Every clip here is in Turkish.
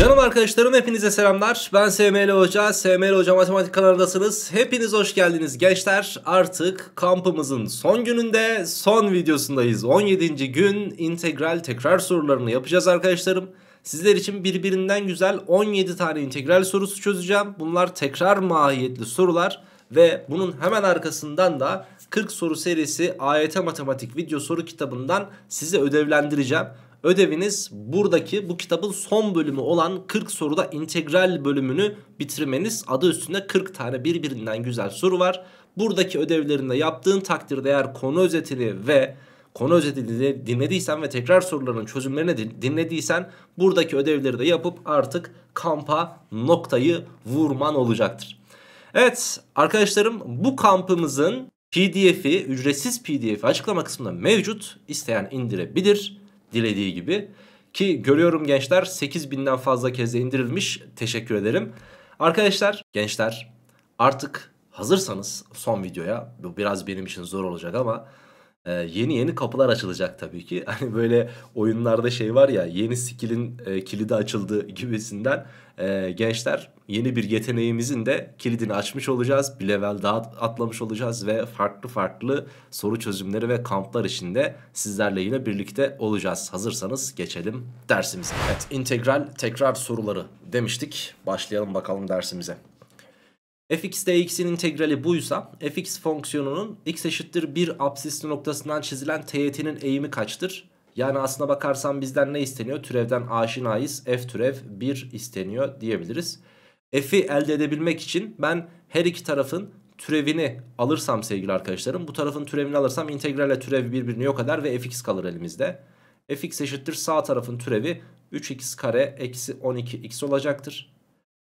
Canım arkadaşlarım hepinize selamlar. Ben SML Hoca. SML Hoca Matematik kanalındasınız. Hepiniz hoş geldiniz gençler. Artık kampımızın son gününde son videosundayız. 17. gün integral tekrar sorularını yapacağız arkadaşlarım. Sizler için birbirinden güzel 17 tane integral sorusu çözeceğim. Bunlar tekrar mahiyetli sorular ve bunun hemen arkasından da 40 soru serisi AYT matematik video soru kitabından size ödevlendireceğim. Ödeviniz buradaki bu kitabın son bölümü olan 40 soruda integral bölümünü bitirmeniz. Adı üstünde 40 tane birbirinden güzel soru var. Buradaki ödevlerinde yaptığın takdirde eğer konu özetini ve konu özetini dinlediysen ve tekrar soruların çözümlerini dinlediysen buradaki ödevleri de yapıp artık kampa noktayı vurman olacaktır. Evet arkadaşlarım bu kampımızın PDF'i ücretsiz PDF açıklama kısmında mevcut. İsteyen indirebilir dilediği gibi. Ki görüyorum gençler 8000'den fazla kez de indirilmiş. Teşekkür ederim. Arkadaşlar, gençler artık hazırsanız son videoya bu biraz benim için zor olacak ama ee, yeni yeni kapılar açılacak tabii ki. Hani böyle oyunlarda şey var ya yeni skill'in e, kilidi açıldı gibisinden e, gençler yeni bir yeteneğimizin de kilidini açmış olacağız. Bir level daha atlamış olacağız ve farklı farklı soru çözümleri ve kamplar içinde sizlerle yine birlikte olacağız. Hazırsanız geçelim dersimize. Evet integral tekrar soruları demiştik. Başlayalım bakalım dersimize fx dx'in integrali buysa fx fonksiyonunun x eşittir 1 absisli noktasından çizilen teğetinin eğimi kaçtır? Yani aslına bakarsan bizden ne isteniyor? Türevden aşinayız f türev 1 isteniyor diyebiliriz. F'i elde edebilmek için ben her iki tarafın türevini alırsam sevgili arkadaşlarım bu tarafın türevini alırsam integralle türev birbirini yok eder ve fx kalır elimizde. fx eşittir sağ tarafın türevi 3x kare eksi 12x olacaktır.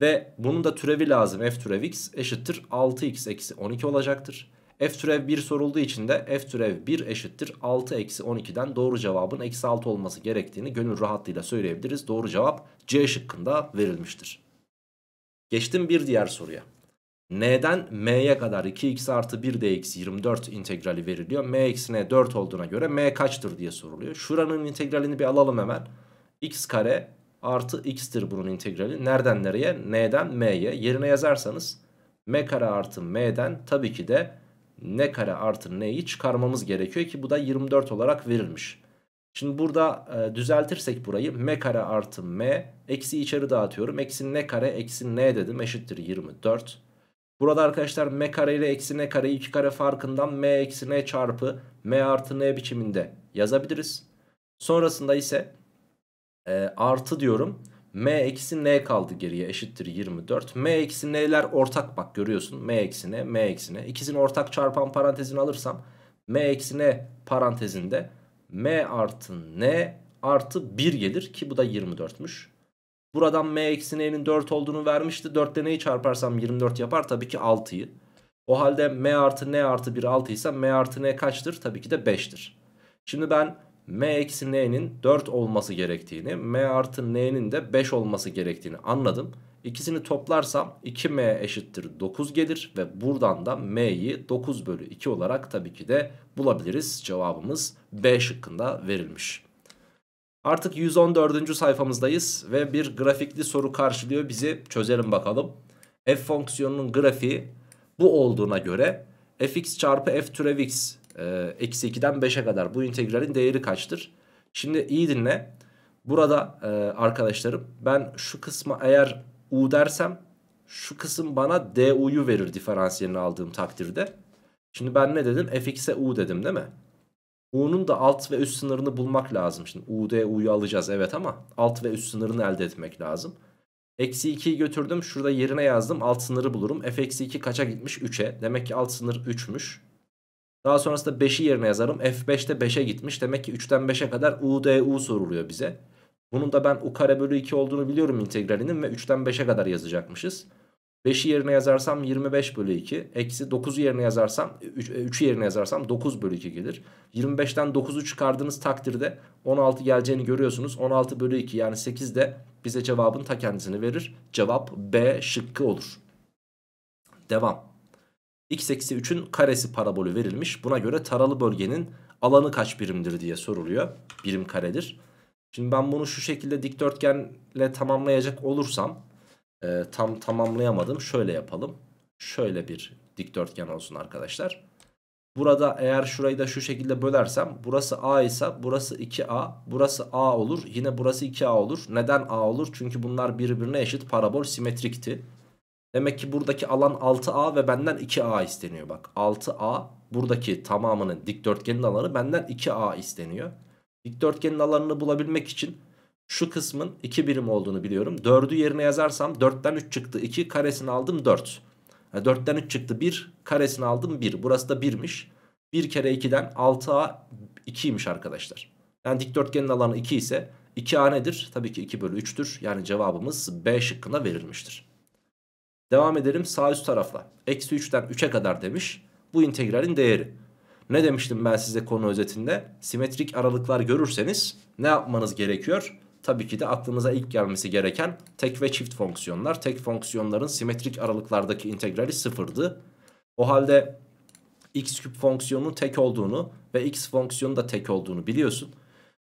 Ve bunun da türevi lazım. F türev x eşittir 6x eksi 12 olacaktır. F türev 1 sorulduğu için de f türev 1 eşittir 6 eksi 12'den doğru cevabın eksi 6 olması gerektiğini gönül rahatlığıyla söyleyebiliriz. Doğru cevap C şıkkında verilmiştir. Geçtim bir diğer soruya. N'den m'ye kadar 2x artı 1 dx 24 integrali veriliyor. m eksi n 4 olduğuna göre m kaçtır diye soruluyor. Şuranın integralini bir alalım hemen. x kare artı x'tir bunun integrali. Nereden nereye? n'den m'ye. Yerine yazarsanız m kare artı m'den tabii ki de n kare artı n'yi çıkarmamız gerekiyor ki bu da 24 olarak verilmiş. Şimdi burada e, düzeltirsek burayı m kare artı m eksi içeri dağıtıyorum. Eksi n kare eksi n dedim eşittir 24. Burada arkadaşlar m kare ile eksi n kare 2 kare farkından m eksi n çarpı m artı n biçiminde yazabiliriz. Sonrasında ise e, artı diyorum. M eksi N kaldı geriye eşittir 24. M eksi N'ler ortak bak görüyorsun. M eksi N, M eksi N. İkisini ortak çarpan parantezini alırsam M eksi N parantezinde M artı N artı 1 gelir ki bu da 24'müş. Buradan M eksi N'nin 4 olduğunu vermişti. 4 ile neyi çarparsam 24 yapar tabii ki 6'yı. O halde M artı N artı 1 6 ise M artı N kaçtır? Tabii ki de 5'tir. Şimdi ben m eksi n'nin 4 olması gerektiğini, m artı n'nin de 5 olması gerektiğini anladım. İkisini toplarsam 2m eşittir 9 gelir ve buradan da m'yi 9 bölü 2 olarak tabii ki de bulabiliriz. Cevabımız B şıkkında verilmiş. Artık 114. sayfamızdayız ve bir grafikli soru karşılıyor bizi. Çözelim bakalım. F fonksiyonunun grafiği bu olduğuna göre fx çarpı f türev x ee, eksi 2'den 5'e kadar bu integralin değeri kaçtır? Şimdi iyi dinle. Burada e, arkadaşlarım ben şu kısmı eğer u dersem şu kısım bana du'yu verir diferansiyelini aldığım takdirde. Şimdi ben ne dedim? fx'e u dedim değil mi? u'nun da alt ve üst sınırını bulmak lazım. Şimdi u du'yu alacağız evet ama alt ve üst sınırını elde etmek lazım. Eksi 2'yi götürdüm. Şurada yerine yazdım. Alt sınırı bulurum. f eksi 2 kaça gitmiş? 3'e. Demek ki alt sınır 3'müş. Daha sonrasında 5'i yerine yazarım. F5'te 5'e gitmiş. Demek ki 3'ten 5'e kadar u u soruluyor bize. Bunun da ben U kare bölü 2 olduğunu biliyorum integralinin ve 3'ten 5'e kadar yazacakmışız. 5'i yerine yazarsam 25 bölü 2. Eksi 9'u yerine yazarsam 3'ü e, yerine yazarsam 9 bölü 2 gelir. 25'ten 9'u çıkardığınız takdirde 16 geleceğini görüyorsunuz. 16 bölü 2 yani 8 de bize cevabın ta kendisini verir. Cevap B şıkkı olur. Devam x eksi 3'ün karesi parabolü verilmiş. Buna göre taralı bölgenin alanı kaç birimdir diye soruluyor. Birim karedir. Şimdi ben bunu şu şekilde dikdörtgenle tamamlayacak olursam e, tam tamamlayamadım. Şöyle yapalım. Şöyle bir dikdörtgen olsun arkadaşlar. Burada eğer şurayı da şu şekilde bölersem burası A ise burası 2A, burası A olur. Yine burası 2A olur. Neden A olur? Çünkü bunlar birbirine eşit parabol simetrikti. Demek ki buradaki alan 6A ve benden 2A isteniyor bak. 6A buradaki tamamının dikdörtgenin alanı benden 2A isteniyor. Dikdörtgenin alanını bulabilmek için şu kısmın 2 birim olduğunu biliyorum. 4'ü yerine yazarsam 4'ten 3 çıktı 2 karesini aldım 4. Yani 4'ten 3 çıktı 1 karesini aldım 1. Burası da 1'miş. 1 kere 2'den 6A 2'ymiş arkadaşlar. Yani dikdörtgenin alanı 2 ise 2A nedir? Tabii ki 2 bölü 3'tür. Yani cevabımız B şıkkına verilmiştir. Devam edelim sağ üst tarafla. Eksi 3'ten 3'e kadar demiş. Bu integralin değeri. Ne demiştim ben size konu özetinde? Simetrik aralıklar görürseniz ne yapmanız gerekiyor? Tabii ki de aklınıza ilk gelmesi gereken tek ve çift fonksiyonlar. Tek fonksiyonların simetrik aralıklardaki integrali sıfırdı. O halde x küp fonksiyonunun tek olduğunu ve x fonksiyonu da tek olduğunu biliyorsun.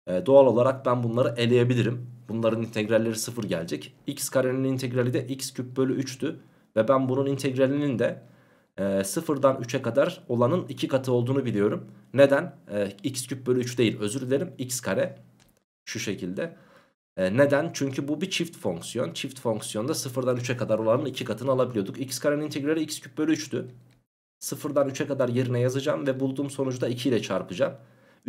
Ee, doğal olarak ben bunları eleyebilirim. Bunların integralleri 0 gelecek. x karenin integrali de x küp bölü 3'tü. Ve ben bunun integralinin de e, sıfırdan 3'e kadar olanın 2 katı olduğunu biliyorum. Neden? E, x küp bölü 3 değil özür dilerim x kare şu şekilde. E, neden? Çünkü bu bir çift fonksiyon. Çift fonksiyonda sıfırdan 3'e kadar olanın 2 katını alabiliyorduk. x karenin integrali x küp bölü 3'tü. Sıfırdan 3'e kadar yerine yazacağım ve bulduğum sonucu da 2 ile çarpacağım.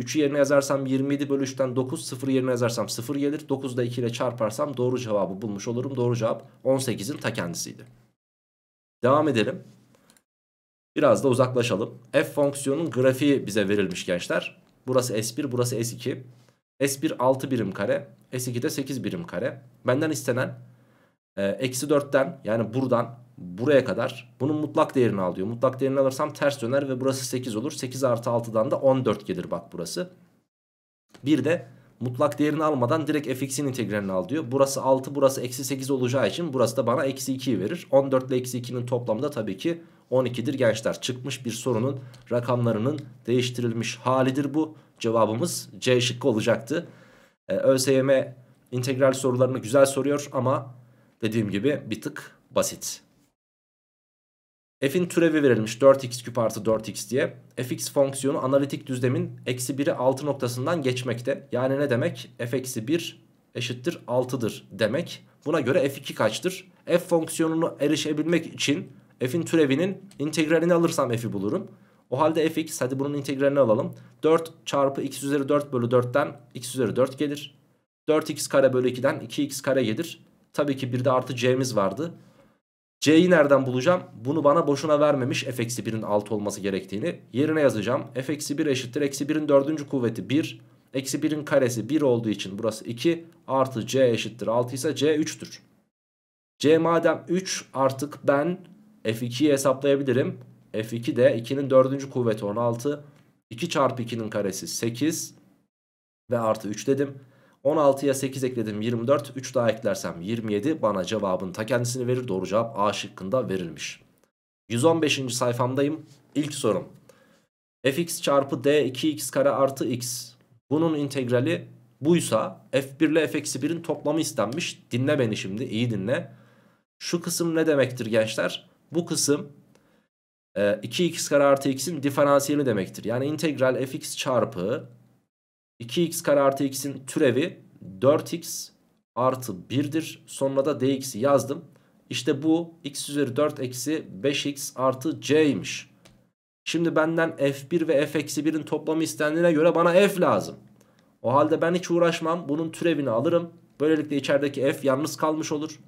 3'ü yerine yazarsam 27 bölü 3'ten 9 0 yerine yazarsam 0 gelir. 9 da 2 ile çarparsam doğru cevabı bulmuş olurum. Doğru cevap 18'in ta kendisiydi. Devam edelim. Biraz da uzaklaşalım. F fonksiyonun grafiği bize verilmiş gençler. Burası S1 burası S2. S1 6 birim kare. S2 de 8 birim kare. Benden istenen e, eksi 4'ten yani buradan buraya kadar bunun mutlak değerini al diyor. Mutlak değerini alırsam ters döner ve burası 8 olur. 8 artı 6'dan da 14 gelir bak burası. Bir de mutlak değerini almadan direkt fx'in integralini al diyor. Burası 6 burası eksi 8 olacağı için burası da bana eksi 2'yi verir. 14 ile eksi 2'nin toplamı da tabii ki 12'dir gençler. Çıkmış bir sorunun rakamlarının değiştirilmiş halidir bu. Cevabımız C şıkkı olacaktı. Ee, ÖSYM integral sorularını güzel soruyor ama dediğim gibi bir tık basit f'in türevi verilmiş 4x küp artı 4x diye. fx fonksiyonu analitik düzlemin eksi 1'i 6 noktasından geçmekte. Yani ne demek? f eksi 1 eşittir 6'dır demek. Buna göre f2 kaçtır? f fonksiyonunu erişebilmek için f'in türevinin integralini alırsam f'i bulurum. O halde fx hadi bunun integralini alalım. 4 çarpı x üzeri 4 bölü 4'ten x üzeri 4 gelir. 4x kare bölü 2'den 2x kare gelir. Tabii ki bir de artı c'miz vardı. C'yi nereden bulacağım? Bunu bana boşuna vermemiş f-1'in 6 olması gerektiğini. Yerine yazacağım. f-1 eşittir. Eksi 1'in dördüncü kuvveti 1. Eksi 1'in karesi 1 olduğu için burası 2. Artı C eşittir 6 ise C 3'tür. C madem 3 artık ben f2'yi hesaplayabilirim. f2 de 2'nin dördüncü kuvveti 16. 2 çarpı 2'nin karesi 8. Ve artı 3 dedim. 16'ya 8 ekledim 24. 3 daha eklersem 27 bana cevabın ta kendisini verir. Doğru cevap A şıkkında verilmiş. 115. sayfamdayım. İlk sorum. fx çarpı d 2x kare artı x. Bunun integrali buysa f1 ile f-1'in toplamı istenmiş. Dinle beni şimdi iyi dinle. Şu kısım ne demektir gençler? Bu kısım 2x e, kare artı x'in diferansiyeli demektir. Yani integral fx çarpı 2x kare artı x'in türevi 4x artı 1'dir. Sonra da dx'i yazdım. İşte bu x üzeri 4 eksi 5x artı c'ymiş. Şimdi benden f1 ve f eksi 1'in toplamı istendiğine göre bana f lazım. O halde ben hiç uğraşmam. Bunun türevini alırım. Böylelikle içerideki f yalnız kalmış olur.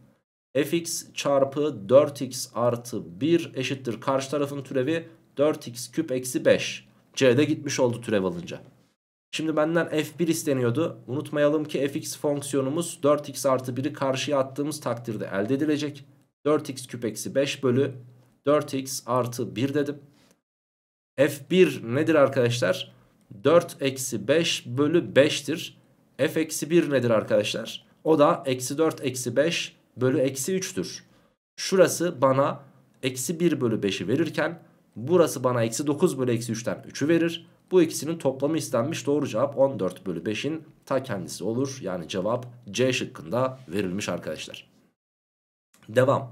fx çarpı 4x artı 1 eşittir. Karşı tarafın türevi 4x küp eksi 5. c'de gitmiş oldu türev alınca. Şimdi benden f1 isteniyordu. Unutmayalım ki fx fonksiyonumuz 4x artı 1'i karşıya attığımız takdirde elde edilecek. 4x küp eksi 5 bölü 4x artı 1 dedim. f1 nedir arkadaşlar? 4 eksi 5 bölü 5'tir. f eksi 1 nedir arkadaşlar? O da eksi 4 eksi 5 bölü eksi 3'tür. Şurası bana eksi 1 bölü 5'i verirken burası bana eksi 9 bölü eksi 3'ten 3'ü verir. Bu ikisinin toplamı istenmiş doğru cevap 14 bölü 5'in ta kendisi olur. Yani cevap C şıkkında verilmiş arkadaşlar. Devam.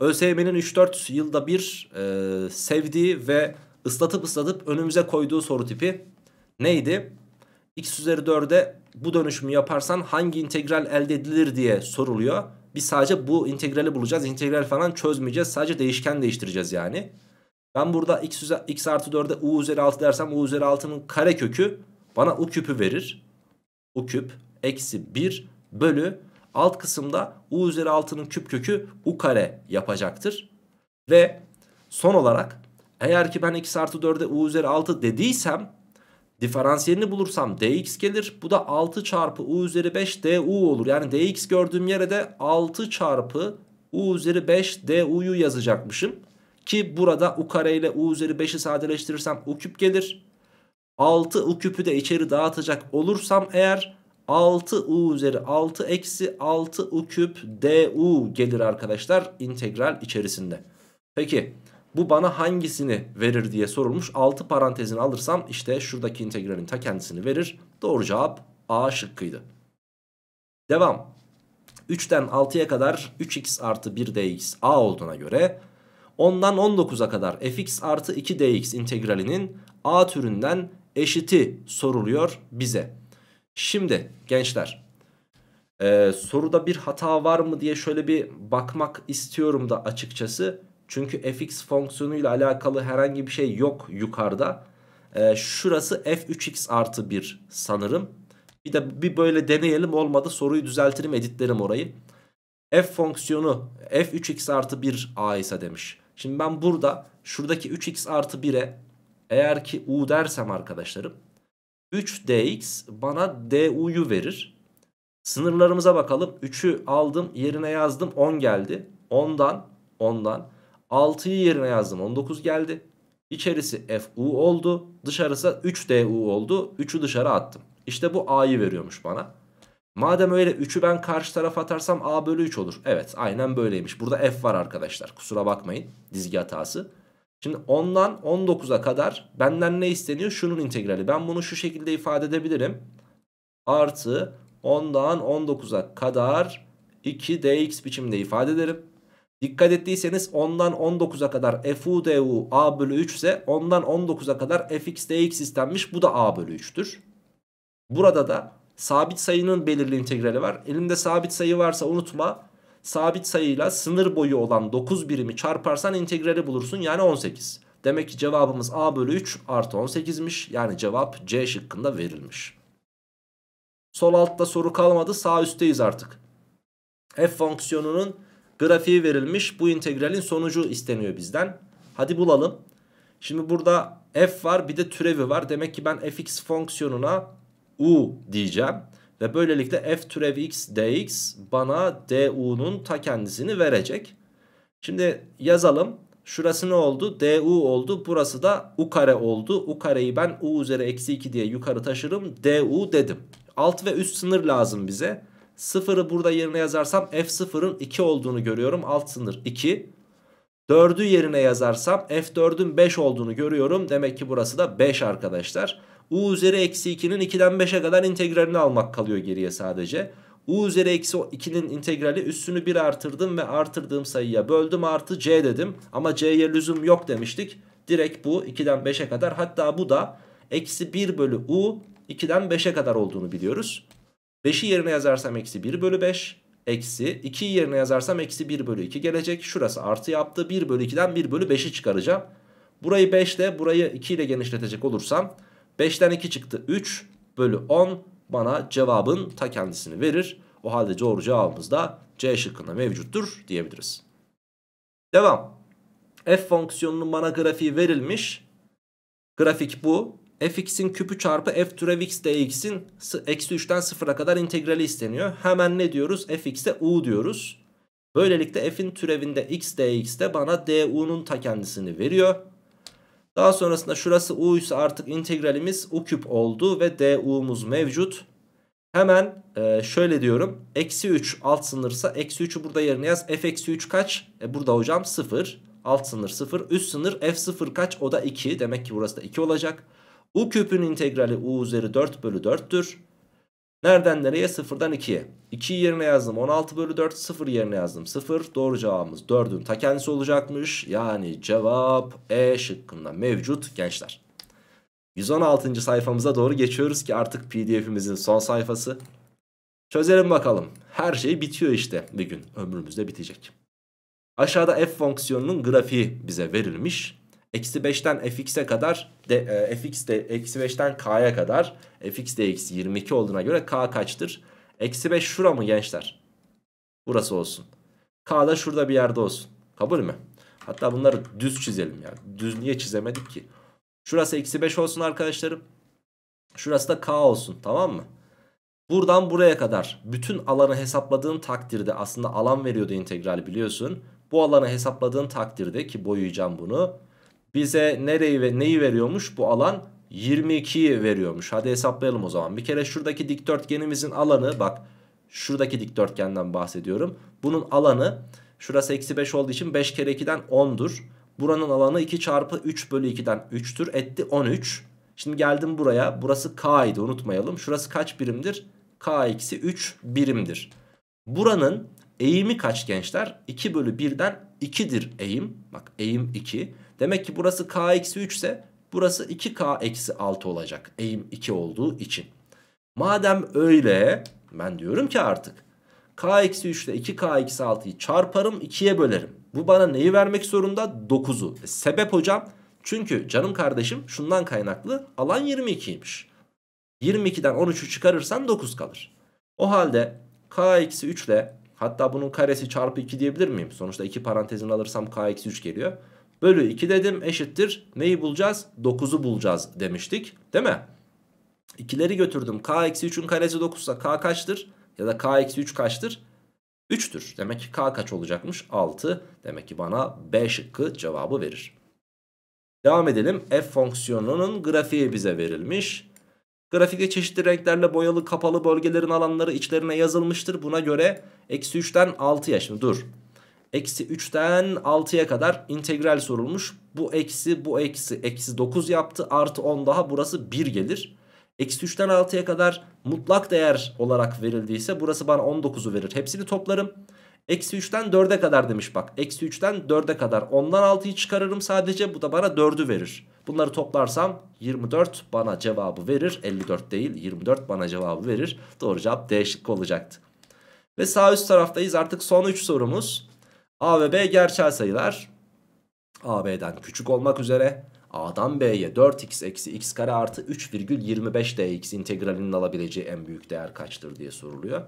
ÖSYM'nin 3-4 yılda bir e, sevdiği ve ıslatıp ıslatıp önümüze koyduğu soru tipi neydi? X üzeri 4'e bu dönüşümü yaparsan hangi integral elde edilir diye soruluyor. Biz sadece bu integrali bulacağız. İntegral falan çözmeyeceğiz. Sadece değişken değiştireceğiz yani. Ben burada x, üzeri, x artı 4'e u üzeri 6 dersem u üzeri 6'nın kare kökü bana u küpü verir. u küp eksi 1 bölü alt kısımda u üzeri 6'nın küp kökü u kare yapacaktır. Ve son olarak eğer ki ben x artı 4'e u üzeri 6 dediysem diferansiyelini bulursam dx gelir. Bu da 6 çarpı u üzeri 5 du olur. Yani dx gördüğüm yere de 6 çarpı u üzeri 5 du'yu yazacakmışım. Ki burada u kare ile u üzeri 5'i sadeleştirirsem u küp gelir. 6 u küpü de içeri dağıtacak olursam eğer 6 u üzeri 6 eksi 6 u küp du gelir arkadaşlar integral içerisinde. Peki bu bana hangisini verir diye sorulmuş. 6 parantezini alırsam işte şuradaki integralin ta kendisini verir. Doğru cevap A şıkkıydı. Devam. 3'ten 6'ya kadar 3x artı 1 dx a olduğuna göre 10'dan 19'a kadar fx artı 2 dx integralinin a türünden eşiti soruluyor bize. Şimdi gençler ee, soruda bir hata var mı diye şöyle bir bakmak istiyorum da açıkçası. Çünkü fx fonksiyonuyla alakalı herhangi bir şey yok yukarıda. Ee, şurası f3x artı 1 sanırım. Bir de bir böyle deneyelim olmadı soruyu düzeltirim editlerim orayı. f fonksiyonu f3x artı 1 a ise demiş. Şimdi ben burada şuradaki 3x artı 1'e eğer ki u dersem arkadaşlarım 3dx bana du'yu verir. Sınırlarımıza bakalım. 3'ü aldım yerine yazdım 10 geldi. 10'dan 10'dan 6'yı yerine yazdım 19 geldi. İçerisi fu oldu. Dışarısı 3du oldu. 3'ü dışarı attım. İşte bu a'yı veriyormuş bana. Madem öyle 3'ü ben karşı tarafa atarsam a bölü 3 olur. Evet aynen böyleymiş. Burada f var arkadaşlar. Kusura bakmayın dizgi hatası. Şimdi 10'dan 19'a kadar benden ne isteniyor? Şunun integrali. Ben bunu şu şekilde ifade edebilirim. Artı 10'dan 19'a kadar 2 dx biçimde ifade ederim. Dikkat ettiyseniz 10'dan 19'a kadar fu du a bölü 3 ise 10'dan 19'a kadar fx dx istenmiş. Bu da a bölü 3'tür. Burada da Sabit sayının belirli integrali var. Elimde sabit sayı varsa unutma. Sabit sayıyla sınır boyu olan 9 birimi çarparsan integrali bulursun yani 18. Demek ki cevabımız A bölü 3 artı 18'miş. Yani cevap C şıkkında verilmiş. Sol altta soru kalmadı sağ üstteyiz artık. F fonksiyonunun grafiği verilmiş. Bu integralin sonucu isteniyor bizden. Hadi bulalım. Şimdi burada f var bir de türevi var. Demek ki ben fx fonksiyonuna u diyeceğim. Ve böylelikle f türev x dx bana du'nun ta kendisini verecek. Şimdi yazalım. Şurası ne oldu? du oldu. Burası da u kare oldu. u kareyi ben u üzeri eksi 2 diye yukarı taşırım. du dedim. Alt ve üst sınır lazım bize. Sıfırı burada yerine yazarsam f0'ın 2 olduğunu görüyorum. Alt sınır 2. 4'ü yerine yazarsam f4'ün 5 olduğunu görüyorum. Demek ki burası da 5 arkadaşlar u üzeri eksi 2'nin 2'den 5'e kadar integralini almak kalıyor geriye sadece. u üzeri eksi 2'nin integrali üstünü 1 artırdım ve artırdığım sayıya böldüm artı c dedim. Ama c'ye lüzum yok demiştik. Direkt bu 2'den 5'e kadar hatta bu da eksi 1 bölü u 2'den 5'e kadar olduğunu biliyoruz. 5'i yerine yazarsam eksi 1 bölü 5 eksi 2 yerine yazarsam eksi 1 bölü 2 gelecek. Şurası artı yaptı 1 bölü 2'den 1 bölü 5'i çıkaracağım. Burayı 5 ile burayı 2 ile genişletecek olursam 5'ten 2 çıktı 3 bölü 10 bana cevabın ta kendisini verir. O halde doğru cevabımız da C şıkkında mevcuttur diyebiliriz. Devam. F fonksiyonunun bana grafiği verilmiş. Grafik bu. fx'in küpü çarpı f türev x dx'in eksi 3'ten 0'a kadar integrali isteniyor. Hemen ne diyoruz? fx'e u diyoruz. Böylelikle f'in türevinde x dx de bana du'nun ta kendisini veriyor. Daha sonrasında şurası u ise artık integralimiz u küp oldu ve du'muz mevcut. Hemen e, şöyle diyorum. Eksi 3 alt sınırsa eksi 3'ü burada yerine yaz. F eksi 3 kaç? E, burada hocam 0. Alt sınır 0. Üst sınır F 0 kaç? O da 2. Demek ki burası da 2 olacak. U küpün integrali u üzeri 4 bölü 4'tür. Nereden nereye? 0'dan 2'ye. 2 yerine yazdım 16 bölü 4 0 yerine yazdım 0 doğru cevabımız 4'ün ta kendisi olacakmış. Yani cevap E şıkkında mevcut gençler. 116. sayfamıza doğru geçiyoruz ki artık pdf'imizin son sayfası. Çözelim bakalım. Her şey bitiyor işte bir gün ömrümüzde bitecek. Aşağıda f fonksiyonunun grafiği bize verilmiş. Eksi 5'ten fx'e kadar de, e, fx de eksi 5'ten k'ya kadar fx de eksi 22 olduğuna göre k kaçtır? Eksi 5 şura mı gençler? Burası olsun. K da şurada bir yerde olsun. Kabul mü? Hatta bunları düz çizelim ya. Düz niye çizemedik ki? Şurası eksi 5 olsun arkadaşlarım. Şurası da k olsun tamam mı? Buradan buraya kadar bütün alanı hesapladığın takdirde aslında alan veriyordu integral biliyorsun. Bu alanı hesapladığın takdirde ki boyayacağım bunu bize nereyi ve neyi veriyormuş bu alan 22'yi veriyormuş. Hadi hesaplayalım o zaman. Bir kere şuradaki dikdörtgenimizin alanı bak şuradaki dikdörtgenden bahsediyorum. Bunun alanı şurası eksi 5 olduğu için 5 kere 2'den 10'dur. Buranın alanı 2 çarpı 3 bölü 2'den 3'tür. Etti 13. Şimdi geldim buraya. Burası k idi unutmayalım. Şurası kaç birimdir? k eksi 3 birimdir. Buranın eğimi kaç gençler? 2 bölü 1'den 2'dir eğim. Bak eğim 2. Demek ki burası k eksi 3 ise burası 2k eksi 6 olacak. Eğim 2 olduğu için. Madem öyle ben diyorum ki artık k eksi 3 ile 2k eksi 6'yı çarparım 2'ye bölerim. Bu bana neyi vermek zorunda? 9'u. E, sebep hocam çünkü canım kardeşim şundan kaynaklı alan 22'ymiş. 22'den 13'ü çıkarırsan 9 kalır. O halde k eksi 3 ile hatta bunun karesi çarpı 2 diyebilir miyim? Sonuçta 2 parantezini alırsam k eksi 3 geliyor bölü 2 dedim eşittir. Neyi bulacağız? 9'u bulacağız demiştik değil mi? 2'leri götürdüm. K eksi 3'ün karesi 9 ise K kaçtır? Ya da K eksi 3 kaçtır? 3'tür. Demek ki K kaç olacakmış? 6. Demek ki bana B şıkkı cevabı verir. Devam edelim. F fonksiyonunun grafiği bize verilmiş. Grafikte çeşitli renklerle boyalı kapalı bölgelerin alanları içlerine yazılmıştır. Buna göre eksi 3'ten 6'ya. Şimdi dur. Eksi 3'ten 6'ya kadar integral sorulmuş. Bu eksi bu eksi eksi 9 yaptı. Artı 10 daha burası 1 gelir. Eksi 3'ten 6'ya kadar mutlak değer olarak verildiyse burası bana 19'u verir. Hepsini toplarım. Eksi 3'ten 4'e kadar demiş bak. Eksi 3'ten 4'e kadar. Ondan 6'yı çıkarırım sadece. Bu da bana 4'ü verir. Bunları toplarsam 24 bana cevabı verir. 54 değil 24 bana cevabı verir. Doğru cevap değişik olacaktı. Ve sağ üst taraftayız artık son 3 sorumuz. A ve B gerçel sayılar. A B'den küçük olmak üzere A'dan B'ye 4x eksi x kare artı 3,25 dx integralinin alabileceği en büyük değer kaçtır diye soruluyor.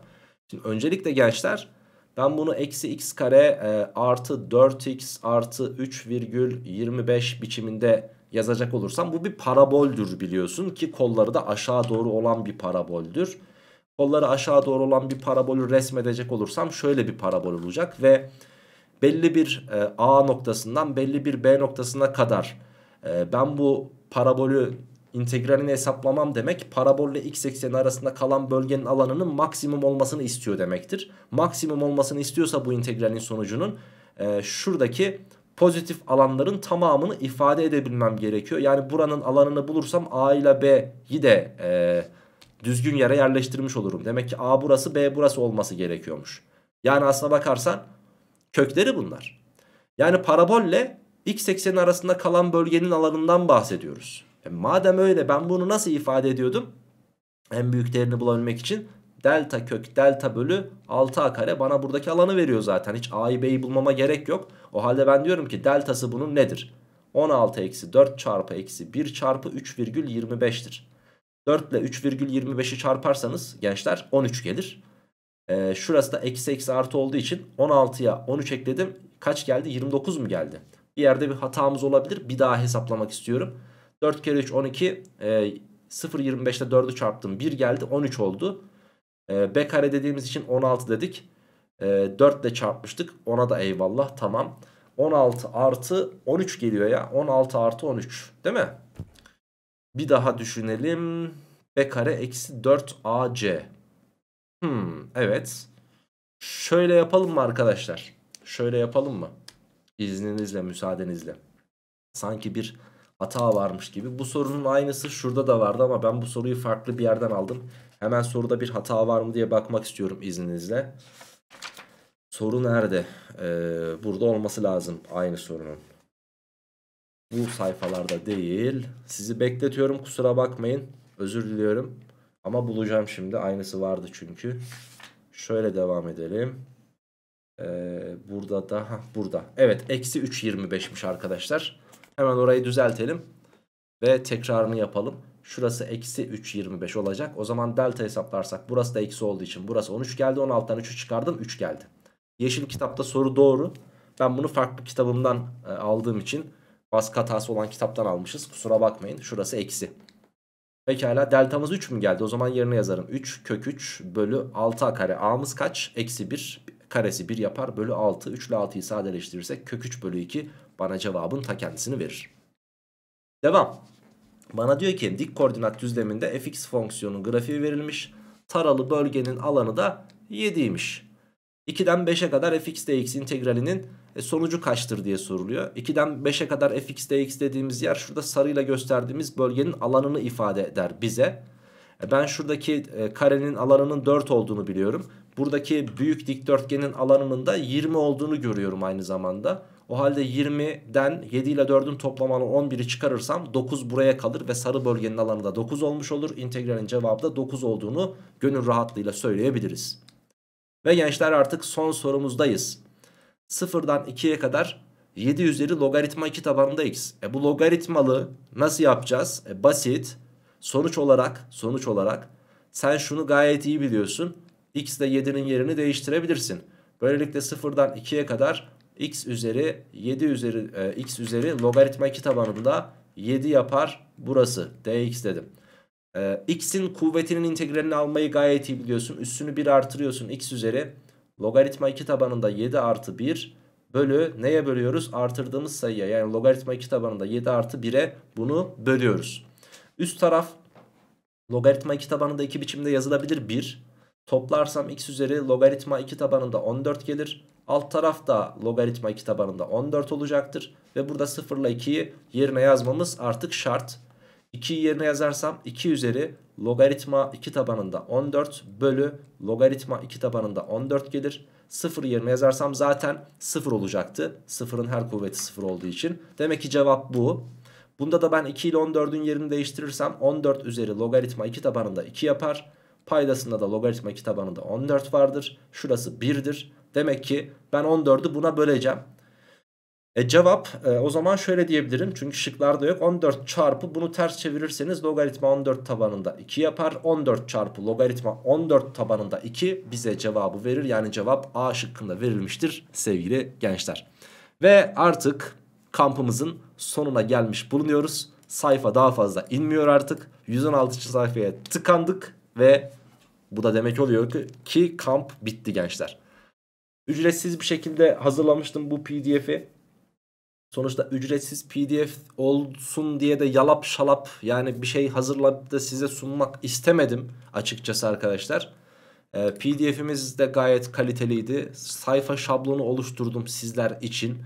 Şimdi öncelikle gençler ben bunu eksi x kare e, artı 4x artı 3,25 biçiminde yazacak olursam bu bir paraboldür biliyorsun ki kolları da aşağı doğru olan bir paraboldür. Kolları aşağı doğru olan bir parabolü resmedecek olursam şöyle bir parabol olacak ve belli bir e, A noktasından belli bir B noktasına kadar e, ben bu parabolü integralini hesaplamam demek parabolle x ekseni arasında kalan bölgenin alanının maksimum olmasını istiyor demektir. Maksimum olmasını istiyorsa bu integralin sonucunun e, şuradaki pozitif alanların tamamını ifade edebilmem gerekiyor. Yani buranın alanını bulursam A ile B'yi de e, düzgün yere yerleştirmiş olurum. Demek ki A burası B burası olması gerekiyormuş. Yani aslına bakarsan Kökleri bunlar. Yani parabolle x ekseni arasında kalan bölgenin alanından bahsediyoruz. E madem öyle ben bunu nasıl ifade ediyordum? En büyük değerini bulabilmek için delta kök delta bölü 6a kare bana buradaki alanı veriyor zaten. Hiç a'yı b'yi bulmama gerek yok. O halde ben diyorum ki deltası bunun nedir? 16 eksi 4 çarpı eksi 1 çarpı 3,25'tir. 4 ile 3,25'i çarparsanız gençler 13 gelir. E, şurası da eksi eksi artı olduğu için 16'ya 13 ekledim. Kaç geldi? 29 mu geldi? Bir yerde bir hatamız olabilir. Bir daha hesaplamak istiyorum. 4 kere 3 12. E, 0 25'te 4'ü çarptım. 1 geldi 13 oldu. E, B kare dediğimiz için 16 dedik. E, 4 ile çarpmıştık. Ona da eyvallah tamam. 16 artı 13 geliyor ya. 16 artı 13 değil mi? Bir daha düşünelim. B kare eksi 4AC. Hmm, evet. Şöyle yapalım mı arkadaşlar? Şöyle yapalım mı? İzninizle, müsaadenizle. Sanki bir hata varmış gibi. Bu sorunun aynısı şurada da vardı ama ben bu soruyu farklı bir yerden aldım. Hemen soruda bir hata var mı diye bakmak istiyorum izninizle. Soru nerede? Ee, burada olması lazım aynı sorunun. Bu sayfalarda değil. Sizi bekletiyorum kusura bakmayın. Özür diliyorum. Ama bulacağım şimdi. Aynısı vardı çünkü. Şöyle devam edelim. Ee, burada da ha, burada. Evet eksi 3.25'miş arkadaşlar. Hemen orayı düzeltelim. Ve tekrarını yapalım. Şurası eksi 3.25 olacak. O zaman delta hesaplarsak burası da eksi olduğu için burası 13 geldi. 16'dan 3'ü çıkardım 3 geldi. Yeşil kitapta soru doğru. Ben bunu farklı kitabımdan e, aldığım için baskı hatası olan kitaptan almışız. Kusura bakmayın. Şurası eksi. Pekala deltamız 3 mü geldi? O zaman yerine yazarım. 3 kök 3 bölü 6 kare. A'mız kaç? Eksi 1 karesi 1 yapar bölü 6. 3 ile 6'yı sadeleştirirsek kök 3 bölü 2 bana cevabın ta kendisini verir. Devam. Bana diyor ki dik koordinat düzleminde fx fonksiyonun grafiği verilmiş. Taralı bölgenin alanı da 7'ymiş. 2'den 5'e kadar fx dx integralinin e, sonucu kaçtır diye soruluyor. 2'den 5'e kadar fx dx dediğimiz yer şurada sarıyla gösterdiğimiz bölgenin alanını ifade eder bize. E, ben şuradaki e, karenin alanının 4 olduğunu biliyorum. Buradaki büyük dikdörtgenin alanının da 20 olduğunu görüyorum aynı zamanda. O halde 20'den 7 ile 4'ün toplamını 11'i çıkarırsam 9 buraya kalır ve sarı bölgenin alanı da 9 olmuş olur. İntegralin cevabı da 9 olduğunu gönül rahatlığıyla söyleyebiliriz. Ve gençler artık son sorumuzdayız. Sıfırdan 2'ye kadar 7 üzeri logaritma 2 tabanında x. E bu logaritmalı nasıl yapacağız? E basit. Sonuç olarak, sonuç olarak sen şunu gayet iyi biliyorsun. x ile 7'nin yerini değiştirebilirsin. Böylelikle sıfırdan 2'ye kadar x üzeri 7 üzeri e, x üzeri logaritma 2 tabanında 7 yapar burası. dx dedim. E, x'in kuvvetinin integralini almayı gayet iyi biliyorsun. Üssünü 1 artırıyorsun x üzeri Logaritma 2 tabanında 7 artı 1 bölü neye bölüyoruz? Artırdığımız sayıya yani logaritma 2 tabanında 7 artı 1'e bunu bölüyoruz. Üst taraf logaritma 2 tabanında iki biçimde yazılabilir 1. Toplarsam x üzeri logaritma 2 tabanında 14 gelir. Alt taraf da logaritma 2 tabanında 14 olacaktır. Ve burada 0 ile 2'yi yerine yazmamız artık şart. 2'yi yerine yazarsam 2 üzeri logaritma 2 tabanında 14 bölü logaritma 2 tabanında 14 gelir. 0 yerine yazarsam zaten 0 olacaktı. 0'ın her kuvveti 0 olduğu için. Demek ki cevap bu. Bunda da ben 2 ile 14'ün yerini değiştirirsem 14 üzeri logaritma 2 tabanında 2 yapar. Paydasında da logaritma 2 tabanında 14 vardır. Şurası 1'dir. Demek ki ben 14'ü buna böleceğim. E cevap e, o zaman şöyle diyebilirim. Çünkü şıklarda yok. 14 çarpı bunu ters çevirirseniz logaritma 14 tabanında 2 yapar. 14 çarpı logaritma 14 tabanında 2 bize cevabı verir. Yani cevap A şıkkında verilmiştir sevgili gençler. Ve artık kampımızın sonuna gelmiş bulunuyoruz. Sayfa daha fazla inmiyor artık. 116. sayfaya tıkandık ve bu da demek oluyor ki, ki kamp bitti gençler. Ücretsiz bir şekilde hazırlamıştım bu pdf'i. Sonuçta ücretsiz pdf olsun diye de yalap şalap yani bir şey hazırlayıp da size sunmak istemedim açıkçası arkadaşlar. Ee, pdf'imiz de gayet kaliteliydi. Sayfa şablonu oluşturdum sizler için.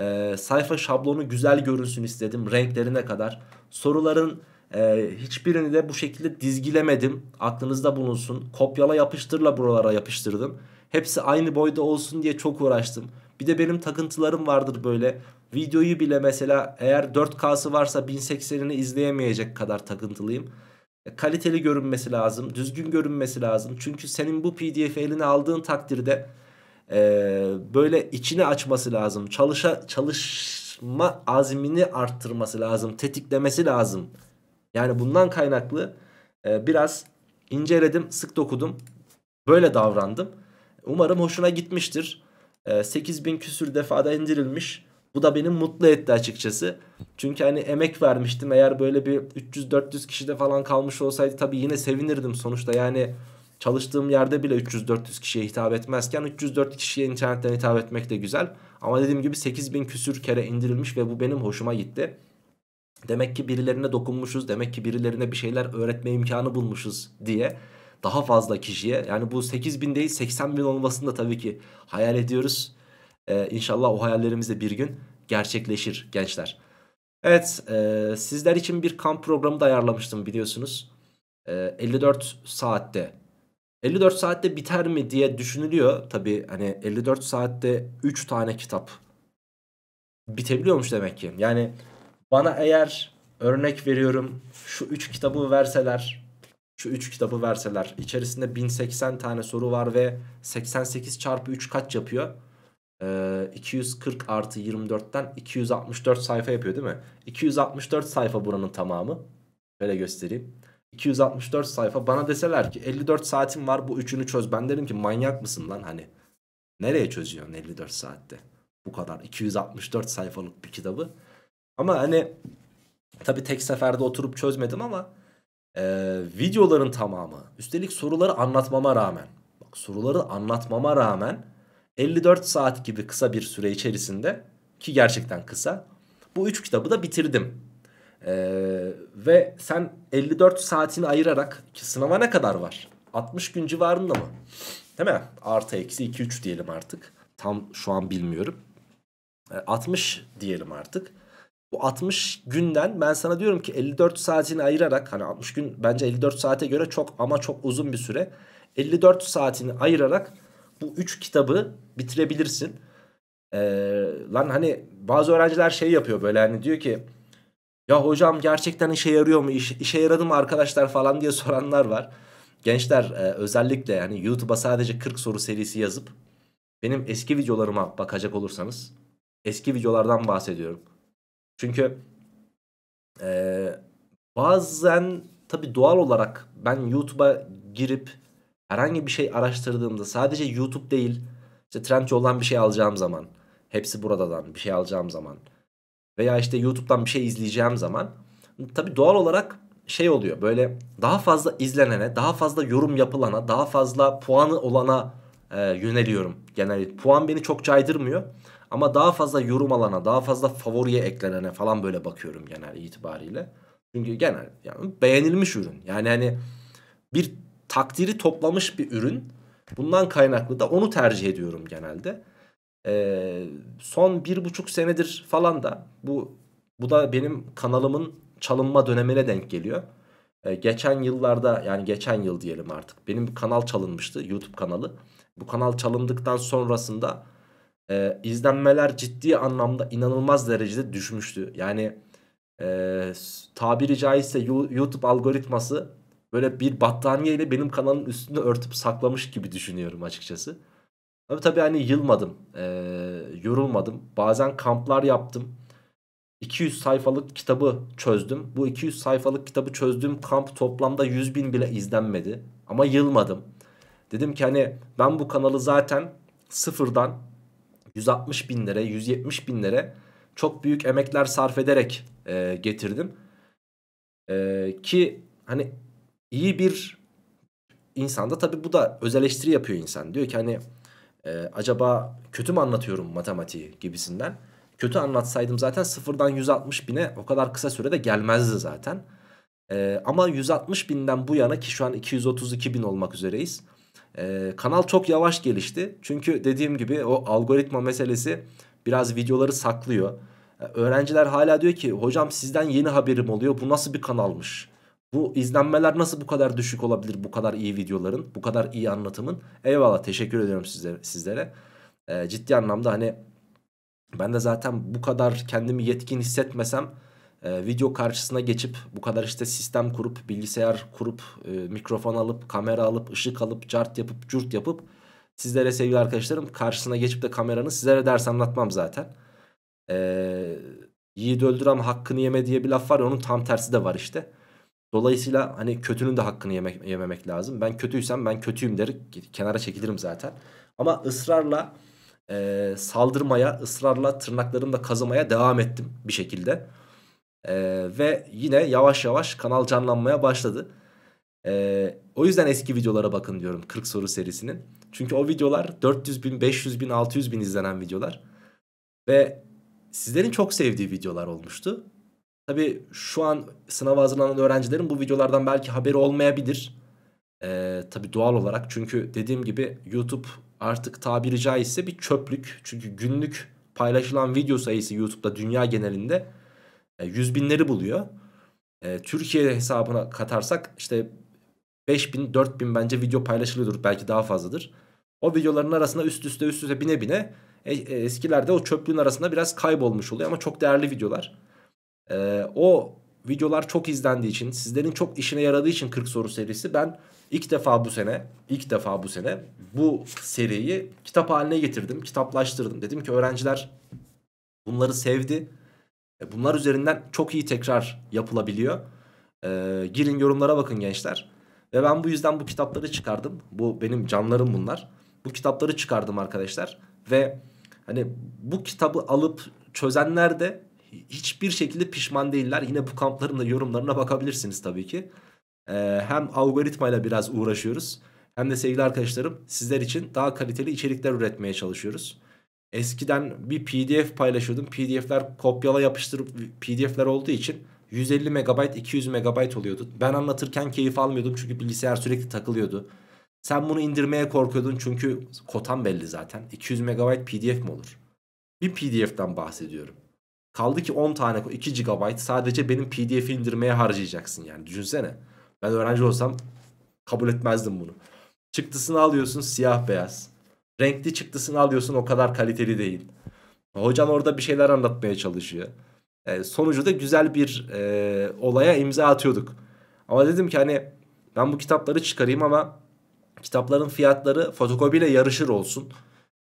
Ee, sayfa şablonu güzel görünsün istedim renklerine kadar. Soruların e, hiçbirini de bu şekilde dizgilemedim. Aklınızda bulunsun. Kopyala yapıştırla buralara yapıştırdım. Hepsi aynı boyda olsun diye çok uğraştım. Bir de benim takıntılarım vardır böyle. Videoyu bile mesela eğer 4K'sı varsa 1080'ini izleyemeyecek kadar takıntılıyım. E, kaliteli görünmesi lazım, düzgün görünmesi lazım. Çünkü senin bu pdf eline aldığın takdirde e, böyle içini açması lazım. Çalışa, çalışma azmini arttırması lazım, tetiklemesi lazım. Yani bundan kaynaklı e, biraz inceledim, sık dokudum. Böyle davrandım. Umarım hoşuna gitmiştir. 8000 e, küsür defada indirilmiş. Bu da beni mutlu etti açıkçası. Çünkü hani emek vermiştim. Eğer böyle bir 300-400 kişide falan kalmış olsaydı tabii yine sevinirdim sonuçta. Yani çalıştığım yerde bile 300-400 kişiye hitap etmezken 304 kişiye internetten hitap etmek de güzel. Ama dediğim gibi 8000 küsür kere indirilmiş ve bu benim hoşuma gitti. Demek ki birilerine dokunmuşuz, demek ki birilerine bir şeyler öğretme imkanı bulmuşuz diye daha fazla kişiye yani bu 8000 değil 80 bin olmasını da tabii ki hayal ediyoruz. Ee, inşallah o hayallerimiz de bir gün gerçekleşir gençler. Evet e, sizler için bir kamp programı da ayarlamıştım biliyorsunuz. E, ee, 54 saatte 54 saatte biter mi diye düşünülüyor. Tabi hani 54 saatte 3 tane kitap bitebiliyormuş demek ki. Yani bana eğer örnek veriyorum şu 3 kitabı verseler şu 3 kitabı verseler içerisinde 1080 tane soru var ve 88 çarpı 3 kaç yapıyor? 240 artı 24'ten 264 sayfa yapıyor değil mi? 264 sayfa buranın tamamı. Böyle göstereyim. 264 sayfa bana deseler ki 54 saatim var bu üçünü çöz. Ben derim ki manyak mısın lan hani. Nereye çözüyorsun 54 saatte? Bu kadar 264 sayfalık bir kitabı. Ama hani tabi tek seferde oturup çözmedim ama e, videoların tamamı. Üstelik soruları anlatmama rağmen. Bak soruları anlatmama rağmen 54 saat gibi kısa bir süre içerisinde ki gerçekten kısa bu 3 kitabı da bitirdim. Ee, ve sen 54 saatini ayırarak ki sınava ne kadar var? 60 gün civarında mı? Değil mi? Artı eksi 2-3 diyelim artık. Tam şu an bilmiyorum. Ee, 60 diyelim artık. Bu 60 günden ben sana diyorum ki 54 saatini ayırarak hani 60 gün bence 54 saate göre çok ama çok uzun bir süre. 54 saatini ayırarak bu üç kitabı bitirebilirsin. Ee, lan hani bazı öğrenciler şey yapıyor böyle hani diyor ki ya hocam gerçekten işe yarıyor mu İş, işe yaradı mı arkadaşlar falan diye soranlar var. Gençler e, özellikle hani YouTube'a sadece 40 soru serisi yazıp benim eski videolarıma bakacak olursanız eski videolardan bahsediyorum. Çünkü e, bazen tabi doğal olarak ben YouTube'a girip herhangi bir şey araştırdığımda sadece YouTube değil işte trend yoldan bir şey alacağım zaman hepsi buradadan bir şey alacağım zaman veya işte YouTube'dan bir şey izleyeceğim zaman tabi doğal olarak şey oluyor böyle daha fazla izlenene daha fazla yorum yapılana daha fazla puanı olana e, yöneliyorum. Genel puan beni çok caydırmıyor ama daha fazla yorum alana daha fazla favoriye eklenene falan böyle bakıyorum genel itibariyle. Çünkü genel yani beğenilmiş ürün yani hani bir takdiri toplamış bir ürün. Bundan kaynaklı da onu tercih ediyorum genelde. Ee, son bir buçuk senedir falan da bu bu da benim kanalımın çalınma dönemine denk geliyor. Ee, geçen yıllarda yani geçen yıl diyelim artık benim kanal çalınmıştı YouTube kanalı. Bu kanal çalındıktan sonrasında e, izlenmeler ciddi anlamda inanılmaz derecede düşmüştü. Yani e, tabiri caizse YouTube algoritması böyle bir battaniye ile benim kanalın üstünü örtüp saklamış gibi düşünüyorum açıkçası. Ama tabii hani yılmadım, e, yorulmadım. Bazen kamplar yaptım. 200 sayfalık kitabı çözdüm. Bu 200 sayfalık kitabı çözdüğüm kamp toplamda 100 bin bile izlenmedi. Ama yılmadım. Dedim ki hani ben bu kanalı zaten sıfırdan 160 binlere, 170 binlere çok büyük emekler sarf ederek e, getirdim. E, ki hani iyi bir insanda tabii bu da öz eleştiri yapıyor insan. Diyor ki hani e, acaba kötü mü anlatıyorum matematiği gibisinden. Kötü anlatsaydım zaten sıfırdan 160 bine o kadar kısa sürede gelmezdi zaten. E, ama 160 binden bu yana ki şu an 232 bin olmak üzereyiz. E, kanal çok yavaş gelişti. Çünkü dediğim gibi o algoritma meselesi biraz videoları saklıyor. E, öğrenciler hala diyor ki hocam sizden yeni haberim oluyor bu nasıl bir kanalmış bu izlenmeler nasıl bu kadar düşük olabilir bu kadar iyi videoların, bu kadar iyi anlatımın? Eyvallah teşekkür ediyorum size sizlere. Ee, ciddi anlamda hani ben de zaten bu kadar kendimi yetkin hissetmesem e, video karşısına geçip bu kadar işte sistem kurup, bilgisayar kurup, e, mikrofon alıp, kamera alıp, ışık alıp, cart yapıp, cürt yapıp sizlere sevgili arkadaşlarım karşısına geçip de kameranı sizlere ders anlatmam zaten. Eee... Yiğit öldüren hakkını yeme diye bir laf var ya onun tam tersi de var işte. Dolayısıyla hani kötünün de hakkını yemek, yememek lazım. Ben kötüysem ben kötüyüm der kenara çekilirim zaten. Ama ısrarla e, saldırmaya, ısrarla tırnaklarımla kazımaya devam ettim bir şekilde. E, ve yine yavaş yavaş kanal canlanmaya başladı. E, o yüzden eski videolara bakın diyorum 40 soru serisinin. Çünkü o videolar 400 bin, 500 bin, 600 bin izlenen videolar. Ve sizlerin çok sevdiği videolar olmuştu. Tabi şu an sınava hazırlanan öğrencilerin bu videolardan belki haberi olmayabilir. Ee, tabii doğal olarak çünkü dediğim gibi YouTube artık tabiri caizse bir çöplük. Çünkü günlük paylaşılan video sayısı YouTube'da dünya genelinde e, yüz binleri buluyor. E, Türkiye hesabına katarsak işte 5000 bin bence video paylaşılıyordur belki daha fazladır. O videoların arasında üst üste üst üste bine bine e, e, eskilerde o çöplüğün arasında biraz kaybolmuş oluyor ama çok değerli videolar. E, o videolar çok izlendiği için sizlerin çok işine yaradığı için 40 soru serisi ben ilk defa bu sene ilk defa bu sene bu seriyi kitap haline getirdim. Kitaplaştırdım. Dedim ki öğrenciler bunları sevdi. E, bunlar üzerinden çok iyi tekrar yapılabiliyor. E, girin yorumlara bakın gençler. Ve ben bu yüzden bu kitapları çıkardım. Bu benim canlarım bunlar. Bu kitapları çıkardım arkadaşlar. Ve hani bu kitabı alıp çözenler de hiçbir şekilde pişman değiller. Yine bu kampların da yorumlarına bakabilirsiniz tabii ki. Ee, hem algoritmayla biraz uğraşıyoruz hem de sevgili arkadaşlarım sizler için daha kaliteli içerikler üretmeye çalışıyoruz. Eskiden bir pdf paylaşıyordum. Pdf'ler kopyala yapıştırıp pdf'ler olduğu için 150 MB 200 MB oluyordu. Ben anlatırken keyif almıyordum çünkü bilgisayar sürekli takılıyordu. Sen bunu indirmeye korkuyordun çünkü kotan belli zaten. 200 MB pdf mi olur? Bir pdf'den bahsediyorum. Kaldı ki 10 tane 2 GB sadece benim pdf indirmeye harcayacaksın yani düşünsene. Ben öğrenci olsam kabul etmezdim bunu. Çıktısını alıyorsun siyah beyaz. Renkli çıktısını alıyorsun o kadar kaliteli değil. Hocan orada bir şeyler anlatmaya çalışıyor. E, sonucu da güzel bir e, olaya imza atıyorduk. Ama dedim ki hani ben bu kitapları çıkarayım ama kitapların fiyatları fotokopiyle yarışır olsun.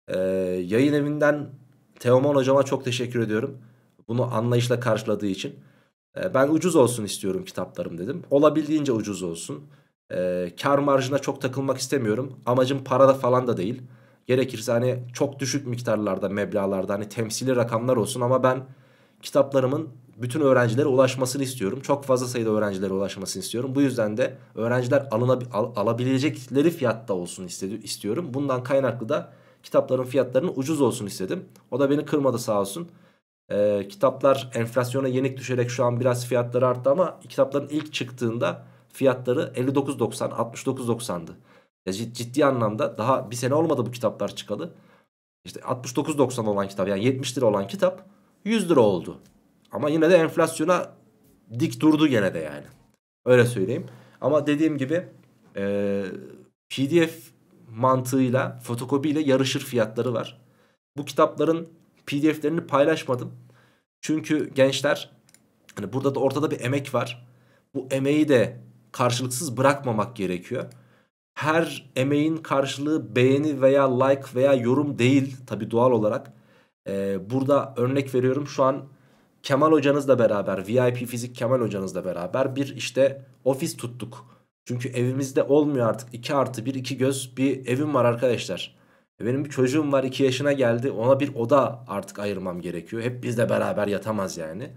E, yayın evinden Teoman hocama çok teşekkür ediyorum. Bunu anlayışla karşıladığı için. E, ben ucuz olsun istiyorum kitaplarım dedim. Olabildiğince ucuz olsun. E, ee, kar marjına çok takılmak istemiyorum. Amacım parada falan da değil. Gerekirse hani çok düşük miktarlarda, meblalarda hani temsili rakamlar olsun ama ben kitaplarımın bütün öğrencilere ulaşmasını istiyorum. Çok fazla sayıda öğrencilere ulaşmasını istiyorum. Bu yüzden de öğrenciler alınab al alabilecekleri fiyatta olsun istedi istiyorum. Bundan kaynaklı da kitapların fiyatlarının ucuz olsun istedim. O da beni kırmadı sağ olsun. E, kitaplar enflasyona yenik düşerek şu an biraz fiyatları arttı ama kitapların ilk çıktığında fiyatları 59.90 69.90'dı. E, ciddi anlamda daha bir sene olmadı bu kitaplar çıkalı. İşte 69.90 olan kitap yani 70 lira olan kitap 100 lira oldu. Ama yine de enflasyona dik durdu gene de yani. Öyle söyleyeyim. Ama dediğim gibi e, PDF mantığıyla fotokopiyle yarışır fiyatları var. Bu kitapların pdf'lerini paylaşmadım. Çünkü gençler hani burada da ortada bir emek var. Bu emeği de karşılıksız bırakmamak gerekiyor. Her emeğin karşılığı beğeni veya like veya yorum değil tabi doğal olarak. Ee, burada örnek veriyorum şu an Kemal hocanızla beraber VIP fizik Kemal hocanızla beraber bir işte ofis tuttuk. Çünkü evimizde olmuyor artık 2 artı 1 2 göz bir evim var arkadaşlar. E, benim bir çocuğum var 2 yaşına geldi. Ona bir oda artık ayırmam gerekiyor. Hep bizle beraber yatamaz yani.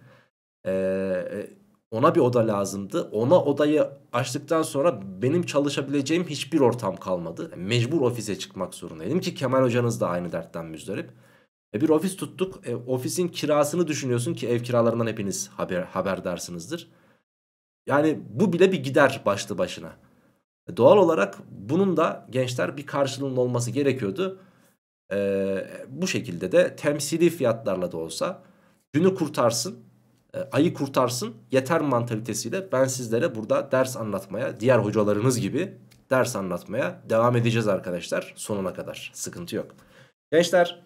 Ee, ona bir oda lazımdı. Ona odayı açtıktan sonra benim çalışabileceğim hiçbir ortam kalmadı. E, mecbur ofise çıkmak zorundaydım ki Kemal hocanız da aynı dertten müzdarip. E bir ofis tuttuk. E, ofisin kirasını düşünüyorsun ki ev kiralarından hepiniz haber haberdarsinizdir. Yani bu bile bir gider başlı başına. E, doğal olarak bunun da gençler bir karşılığının olması gerekiyordu. E, bu şekilde de temsili fiyatlarla da olsa günü kurtarsın, e, ayı kurtarsın yeter mantalitesiyle ben sizlere burada ders anlatmaya, diğer hocalarınız gibi ders anlatmaya devam edeceğiz arkadaşlar sonuna kadar. Sıkıntı yok. Gençler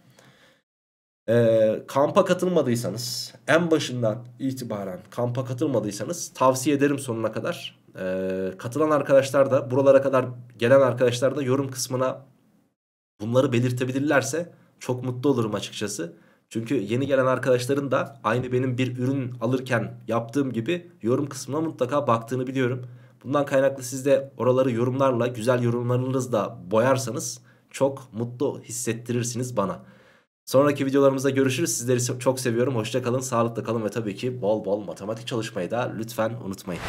e, kampa katılmadıysanız en başından itibaren kampa katılmadıysanız tavsiye ederim sonuna kadar e, katılan arkadaşlar da buralara kadar gelen arkadaşlar da yorum kısmına bunları belirtebilirlerse çok mutlu olurum açıkçası. Çünkü yeni gelen arkadaşların da aynı benim bir ürün alırken yaptığım gibi yorum kısmına mutlaka baktığını biliyorum. Bundan kaynaklı siz de oraları yorumlarla güzel yorumlarınızla boyarsanız çok mutlu hissettirirsiniz bana. Sonraki videolarımızda görüşürüz. Sizleri çok seviyorum. Hoşça kalın, sağlıkla kalın ve tabii ki bol bol matematik çalışmayı da lütfen unutmayın.